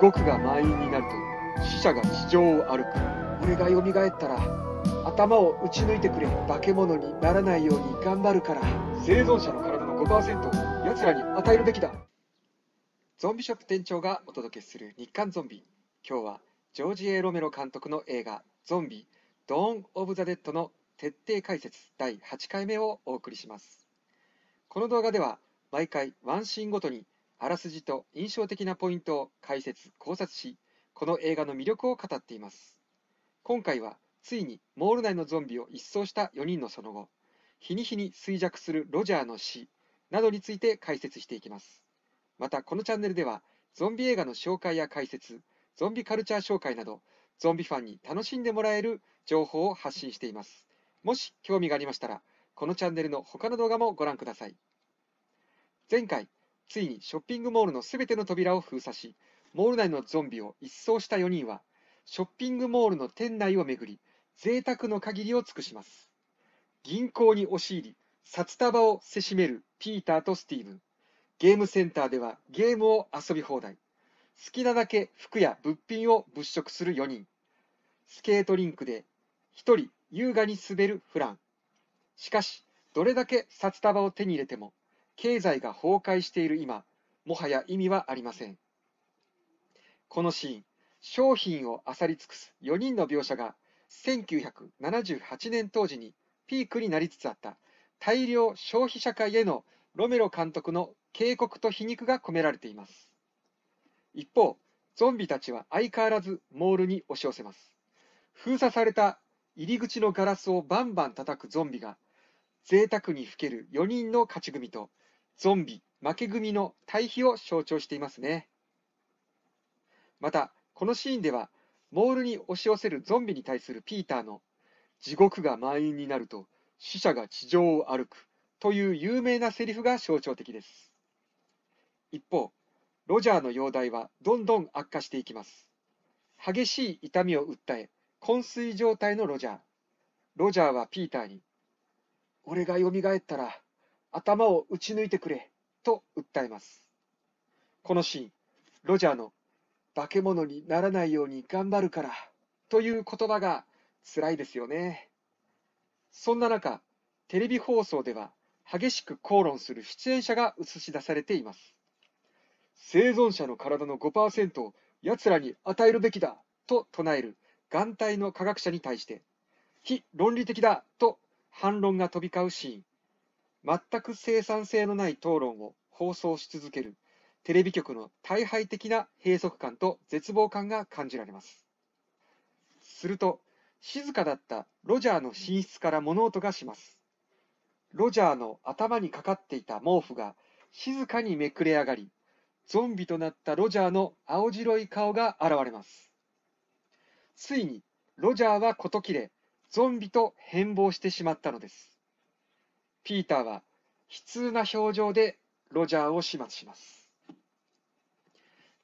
獄が満員になると死者が地上を歩く俺が蘇ったら頭を撃ち抜いてくれ化け物にならないように頑張るから生存者の体の5%を奴らに与えるべきだゾンビショップ店長がお届けする日刊ゾンビ今日はジョージ・ A・ ロメロ監督の映画「ゾンビドーン・オブ・ザ・デッド」の徹底解説第8回目をお送りしますこの動画では毎回ワンシーンごとに「あらすじと印象的なポイントを解説考察しこの映画の魅力を語っています今回はついにモール内のゾンビを一掃した4人のその後日に日に衰弱するロジャーの死などについて解説していきますまたこのチャンネルではゾンビ映画の紹介や解説ゾンビカルチャー紹介などゾンビファンに楽しんでもらえる情報を発信していますもし興味がありましたらこのチャンネルの他の動画もご覧ください前回ついにショッピングモールのすべての扉を封鎖し、モール内のゾンビを一掃した4人は、ショッピングモールの店内を巡り、贅沢の限りを尽くします。銀行に押し入り、札束をせしめるピーターとスティーブン。ゲームセンターではゲームを遊び放題。好きなだけ服や物品を物色する4人。スケートリンクで1人優雅に滑るフラン。しかし、どれだけ札束を手に入れても、経済が崩壊している今、もはや意味はありません。このシーン、商品を漁り尽くす4人の描写が、1978年当時にピークになりつつあった大量消費社会へのロメロ監督の警告と皮肉が込められています。一方、ゾンビたちは相変わらずモールに押し寄せます。封鎖された入り口のガラスをバンバン叩くゾンビが、贅沢にふける4人の勝ち組と、ゾンビ、負け組の対比を象徴していますね。また、このシーンでは、モールに押し寄せるゾンビに対するピーターの、地獄が満員になると死者が地上を歩くという有名なセリフが象徴的です。一方、ロジャーの容態はどんどん悪化していきます。激しい痛みを訴え、昏睡状態のロジャー。ロジャーはピーターに、俺が蘇ったら、頭を打ち抜いてくれ、と訴えます。このシーン、ロジャーの化け物にならないように頑張るから、という言葉が辛いですよね。そんな中、テレビ放送では激しく口論する出演者が映し出されています。生存者の体の5%を奴らに与えるべきだと唱える眼帯の科学者に対して、非論理的だと反論が飛び交うシーン。全く生産性のない討論を放送し続けるテレビ局の大敗的な閉塞感と絶望感が感じられます。すると、静かだったロジャーの寝室から物音がします。ロジャーの頭にかかっていた毛布が静かにめくれ上がり、ゾンビとなったロジャーの青白い顔が現れます。ついに、ロジャーはこと切れ、ゾンビと変貌してしまったのです。ピーターは悲痛な表情でロジャーを始末します。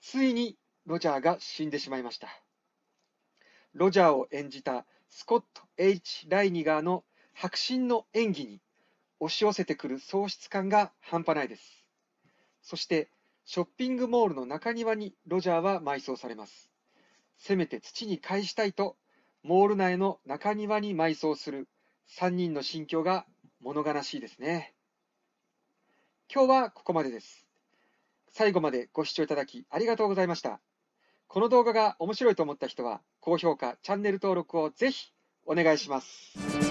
ついにロジャーが死んでしまいました。ロジャーを演じたスコット・ H・ ライニガーの迫真の演技に押し寄せてくる喪失感が半端ないです。そしてショッピングモールの中庭にロジャーは埋葬されます。せめて土に返したいとモール内の中庭に埋葬する3人の心境が物悲しいですね。今日はここまでです。最後までご視聴いただきありがとうございました。この動画が面白いと思った人は、高評価、チャンネル登録をぜひお願いします。